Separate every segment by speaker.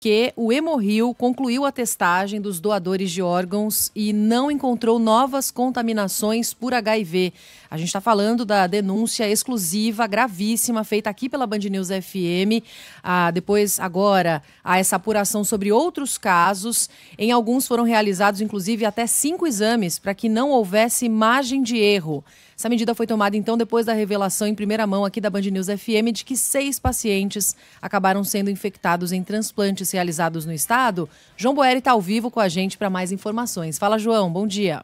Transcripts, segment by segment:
Speaker 1: que o Hemorrio concluiu a testagem dos doadores de órgãos e não encontrou novas contaminações por HIV. A gente está falando da denúncia exclusiva, gravíssima, feita aqui pela Band News FM. Ah, depois, agora, há essa apuração sobre outros casos. Em alguns foram realizados, inclusive, até cinco exames para que não houvesse margem de erro. Essa medida foi tomada então depois da revelação em primeira mão aqui da Band News FM de que seis pacientes acabaram sendo infectados em transplantes realizados no estado. João Boeri está ao vivo com a gente para mais informações. Fala, João, bom dia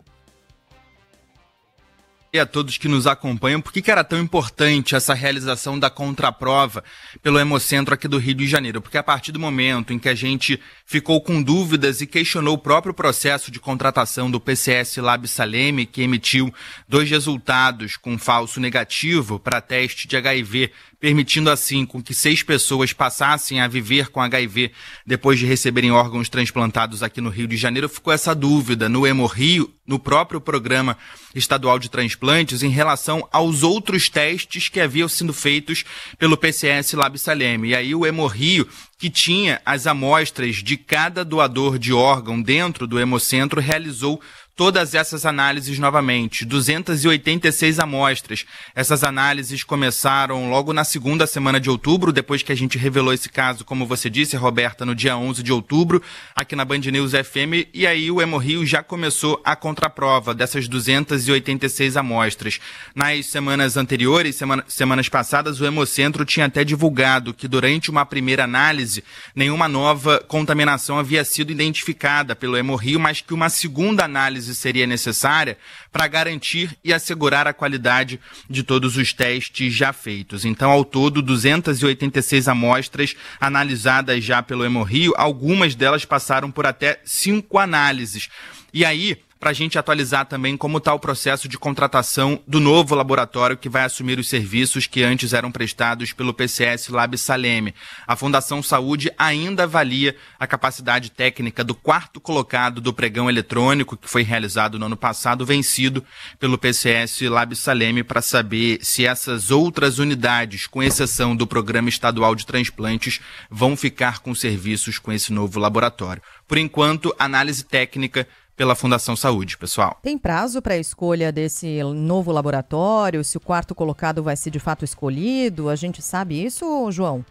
Speaker 2: e a todos que nos acompanham por que era tão importante essa realização da contraprova pelo Hemocentro aqui do Rio de Janeiro. Porque a partir do momento em que a gente ficou com dúvidas e questionou o próprio processo de contratação do PCS Lab Saleme, que emitiu dois resultados com falso negativo para teste de HIV permitindo assim com que seis pessoas passassem a viver com HIV depois de receberem órgãos transplantados aqui no Rio de Janeiro, ficou essa dúvida no Hemorrio, no próprio programa estadual de transplantes, em relação aos outros testes que haviam sido feitos pelo PCS Lab Saleme. E aí o Hemorrio, que tinha as amostras de cada doador de órgão dentro do Hemocentro, realizou todas essas análises novamente, 286 amostras. Essas análises começaram logo na segunda semana de outubro, depois que a gente revelou esse caso, como você disse, Roberta, no dia 11 de outubro, aqui na Band News FM, e aí o Hemorrio já começou a contraprova dessas 286 amostras. Nas semanas anteriores, semana, semanas passadas, o Hemocentro tinha até divulgado que durante uma primeira análise, nenhuma nova contaminação havia sido identificada pelo Hemorrio, mas que uma segunda análise análise seria necessária para garantir e assegurar a qualidade de todos os testes já feitos. Então, ao todo, 286 amostras analisadas já pelo Hemorrio, algumas delas passaram por até cinco análises. E aí, para a gente atualizar também como está o processo de contratação do novo laboratório que vai assumir os serviços que antes eram prestados pelo PCS Lab Saleme. A Fundação Saúde ainda avalia a capacidade técnica do quarto colocado do pregão eletrônico que foi realizado no ano passado, vencido pelo PCS Lab Saleme, para saber se essas outras unidades, com exceção do Programa Estadual de Transplantes, vão ficar com serviços com esse novo laboratório. Por enquanto, análise técnica pela Fundação Saúde, pessoal. Tem
Speaker 1: prazo para a escolha desse novo laboratório? Se o quarto colocado vai ser de fato escolhido? A gente sabe isso, João?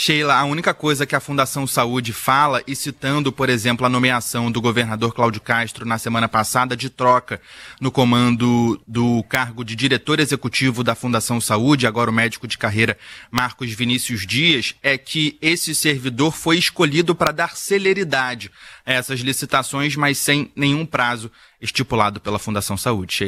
Speaker 2: Sheila, a única coisa que a Fundação Saúde fala, e citando, por exemplo, a nomeação do governador Cláudio Castro na semana passada de troca no comando do cargo de diretor executivo da Fundação Saúde, agora o médico de carreira Marcos Vinícius Dias, é que esse servidor foi escolhido para dar celeridade a essas licitações, mas sem nenhum prazo estipulado pela Fundação Saúde. Sheila.